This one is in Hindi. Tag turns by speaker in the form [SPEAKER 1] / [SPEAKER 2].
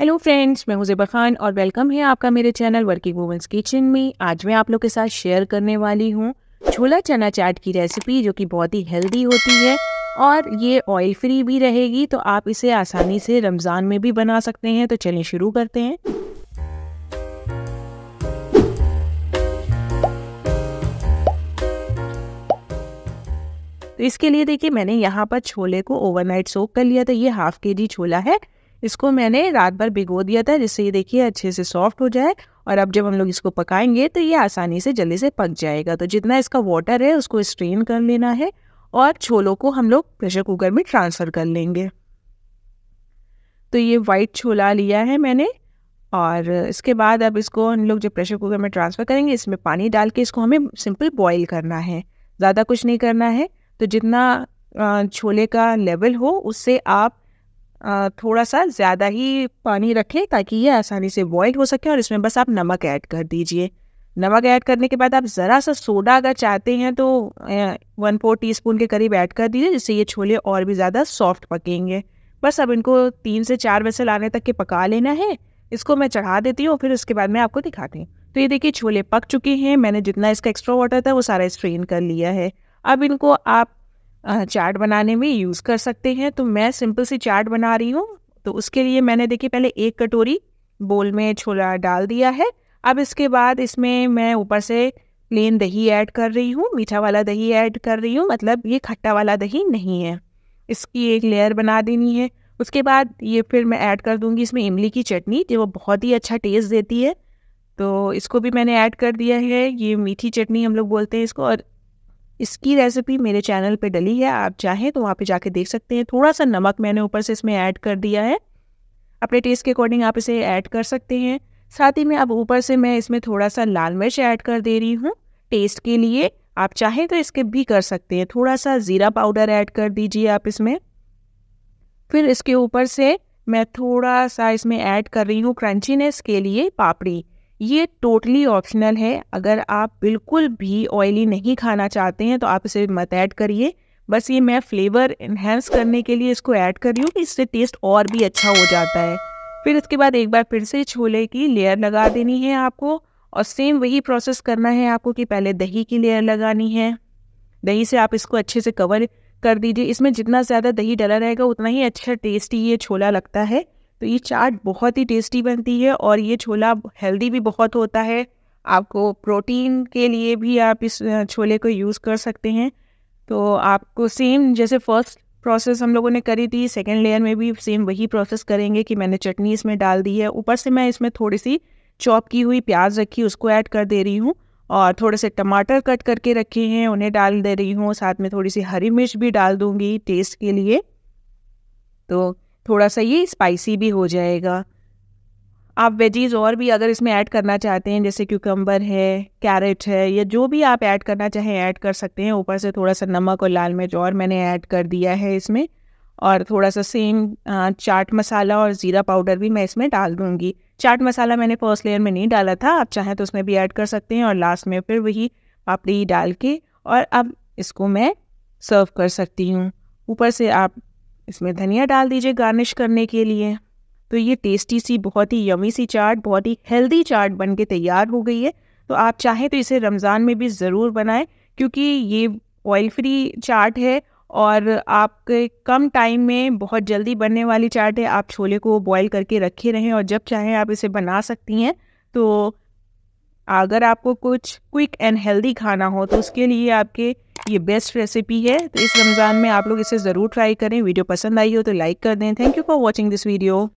[SPEAKER 1] हेलो फ्रेंड्स मैं हूं जेबर खान और वेलकम है आपका मेरे चैनल वर्किंग वूमेंस किचन में आज मैं आप लोग के साथ शेयर करने वाली हूं छोला चना चाट की रेसिपी जो कि बहुत ही हेल्दी होती है और ये ऑयल फ्री भी रहेगी तो आप इसे आसानी से रमज़ान में भी बना सकते हैं तो चलिए शुरू करते हैं तो इसके लिए देखिए मैंने यहाँ पर छोले को ओवरनाइट सोक कर लिया था ये हाफ के जी छोला है इसको मैंने रात भर भिगो दिया था जिससे ये देखिए अच्छे से सॉफ्ट हो जाए और अब जब हम लोग इसको पकाएंगे तो ये आसानी से जल्दी से पक जाएगा तो जितना इसका वाटर है उसको स्ट्रेन कर लेना है और छोलों को हम लोग प्रेशर कुकर में ट्रांसफ़र कर लेंगे तो ये वाइट छोला लिया है मैंने और इसके बाद अब इसको हम लोग जब प्रेशर कुकर में ट्रांसफ़र करेंगे इसमें पानी डाल के इसको हमें सिंपल बॉईल करना है ज़्यादा कुछ नहीं करना है तो जितना छोले का लेवल हो उससे आप थोड़ा सा ज़्यादा ही पानी रखें ताकि ये आसानी से बॉयल हो सके और इसमें बस आप नमक ऐड कर दीजिए नमक ऐड करने के बाद आप ज़रा सा सोडा अगर चाहते हैं तो वन फोर टी के करीब ऐड कर दीजिए जिससे ये छोले और भी ज़्यादा सॉफ्ट पकेंगे बस अब इनको तीन से चार बजे लाने तक के पका लेना है इसको मैं चढ़ा देती हूँ फिर उसके बाद मैं आपको दिखाती हूँ तो ये देखिए छोले पक चुके हैं मैंने जितना इसका एक्स्ट्रा वाटर था वो सारा स्ट्रेन कर लिया है अब इनको आप चार्ट बनाने में यूज़ कर सकते हैं तो मैं सिंपल सी चार्ट बना रही हूँ तो उसके लिए मैंने देखिए पहले एक कटोरी बोल में छोला डाल दिया है अब इसके बाद इसमें मैं ऊपर से प्लेन दही ऐड कर रही हूँ मीठा वाला दही ऐड कर रही हूँ मतलब ये खट्टा वाला दही नहीं है इसकी एक लेयर बना देनी है उसके बाद ये फिर मैं ऐड कर दूँगी इसमें इमली की चटनी जो बहुत ही अच्छा टेस्ट देती है तो इसको भी मैंने ऐड कर दिया है ये मीठी चटनी हम लोग बोलते हैं इसको और इसकी रेसिपी मेरे चैनल पे डली है आप चाहें तो वहाँ पे जाके देख सकते हैं थोड़ा सा नमक मैंने ऊपर से इसमें ऐड कर दिया है अपने टेस्ट के अकॉर्डिंग आप इसे ऐड कर सकते हैं साथ ही में अब ऊपर से मैं इसमें थोड़ा सा लाल मिर्च ऐड कर दे रही हूँ टेस्ट के लिए आप चाहें तो इसके भी कर सकते हैं थोड़ा सा ज़ीरा पाउडर ऐड कर दीजिए आप इसमें फिर इसके ऊपर से मैं थोड़ा सा इसमें ऐड कर रही हूँ क्रंचीनेस के लिए पापड़ी ये टोटली ऑप्शनल है अगर आप बिल्कुल भी ऑयली नहीं खाना चाहते हैं तो आप इसे मत ऐड करिए बस ये मैं फ्लेवर इन्हेंस करने के लिए इसको ऐड कर रही हूँ कि इससे टेस्ट और भी अच्छा हो जाता है फिर इसके बाद एक बार फिर से छोले की लेयर लगा देनी है आपको और सेम वही प्रोसेस करना है आपको कि पहले दही की लेयर लगानी है दही से आप इसको अच्छे से कवर कर दीजिए इसमें जितना ज़्यादा दही डला रहेगा उतना ही अच्छा टेस्टी ये छोला लगता है तो ये चाट बहुत ही टेस्टी बनती है और ये छोला हेल्दी भी बहुत होता है आपको प्रोटीन के लिए भी आप इस छोले को यूज़ कर सकते हैं तो आपको सेम जैसे फर्स्ट प्रोसेस हम लोगों ने करी थी सेकेंड लेयर में भी सेम वही प्रोसेस करेंगे कि मैंने चटनी इसमें डाल दी है ऊपर से मैं इसमें थोड़ी सी चॉप की हुई प्याज रखी उसको ऐड कर दे रही हूँ और थोड़े से टमाटर कट करके रखे हैं उन्हें डाल दे रही हूँ साथ में थोड़ी सी हरी मिर्च भी डाल दूँगी टेस्ट के लिए तो थोड़ा सा ये स्पाइसी भी हो जाएगा आप वेजीज और भी अगर इसमें ऐड करना चाहते हैं जैसे क्यूकम्बर है कैरेट है या जो भी आप ऐड करना चाहें ऐड कर सकते हैं ऊपर से थोड़ा सा नमक और लाल मिर्च और मैंने ऐड कर दिया है इसमें और थोड़ा सा सेम चाट मसाला और ज़ीरा पाउडर भी मैं इसमें डाल दूँगी चाट मसाला मैंने फर्स्ट लेयर में नहीं डाला था आप चाहें तो उसमें भी ऐड कर सकते हैं और लास्ट में फिर वही पापड़ी डाल के और अब इसको मैं सर्व कर सकती हूँ ऊपर से आप इसमें धनिया डाल दीजिए गार्निश करने के लिए तो ये टेस्टी सी बहुत ही यमी सी चाट बहुत ही हेल्दी चाट बन के तैयार हो गई है तो आप चाहें तो इसे रमज़ान में भी ज़रूर बनाएं क्योंकि ये ऑयल फ्री चाट है और आपके कम टाइम में बहुत जल्दी बनने वाली चाट है आप छोले को बॉईल करके रखे रहें और जब चाहें आप इसे बना सकती हैं तो अगर आपको कुछ क्विक एंड हेल्दी खाना हो तो उसके लिए आपके ये बेस्ट रेसिपी है तो इस रमज़ान में आप लोग इसे ज़रूर ट्राई करें वीडियो पसंद आई हो तो लाइक कर दें thank you for watching this video